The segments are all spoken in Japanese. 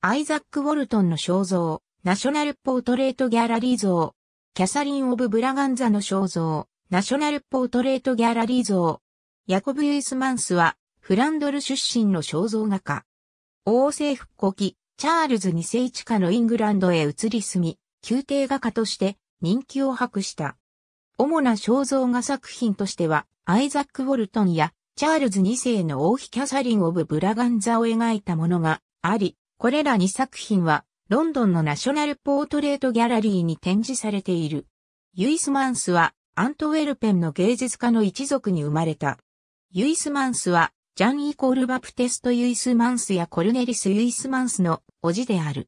アイザック・ウォルトンの肖像、ナショナル・ポートレート・ギャラリー像、キャサリン・オブ・ブラガンザの肖像、ナショナル・ポートレート・ギャラリー像、ヤコブ・ユイスマンスは、フランドル出身の肖像画家。王政復古期、チャールズ2世地下のイングランドへ移り住み、宮廷画家として人気を博した。主な肖像画作品としては、アイザック・ウォルトンや、チャールズ2世の王妃キャサリン・オブ・ブラガンザを描いたものがあり、これら2作品は、ロンドンのナショナルポートレートギャラリーに展示されている。ユイスマンスは、アントウェルペンの芸術家の一族に生まれた。ユイスマンスは、ジャン・イコール・バプテスト・ユイスマンスやコルネリス・ユイスマンスの叔父である。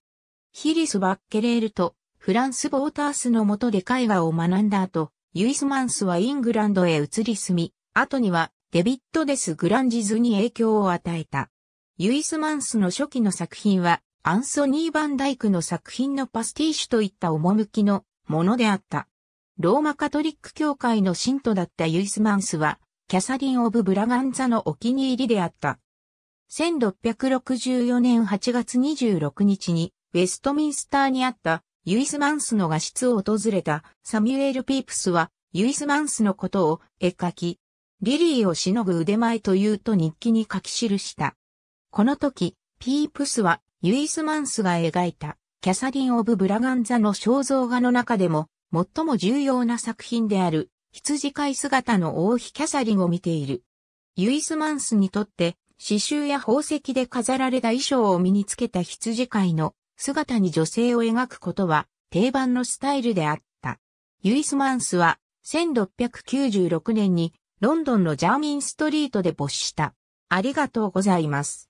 ヒリス・バッケレールとフランス・ボータースの下で絵画を学んだ後、ユイスマンスはイングランドへ移り住み、後にはデビッド・デス・グランジズに影響を与えた。ユイスマンスの初期の作品は、アンソニー・バンダイクの作品のパスティッシュといった趣のものであった。ローマカトリック教会の信徒だったユイスマンスは、キャサリン・オブ・ブラガンザのお気に入りであった。1664年8月26日に、ウェストミンスターにあったユイスマンスの画室を訪れたサミュエル・ピープスは、ユイスマンスのことを絵描き、リリーをしのぐ腕前というと日記に書き記した。この時、ピープスはユイスマンスが描いたキャサリン・オブ・ブラガンザの肖像画の中でも最も重要な作品である羊飼い姿の王妃キャサリンを見ている。ユイスマンスにとって刺繍や宝石で飾られた衣装を身につけた羊飼いの姿に女性を描くことは定番のスタイルであった。ユイスマンスは1696年にロンドンのジャーミンストリートで没した。ありがとうございます。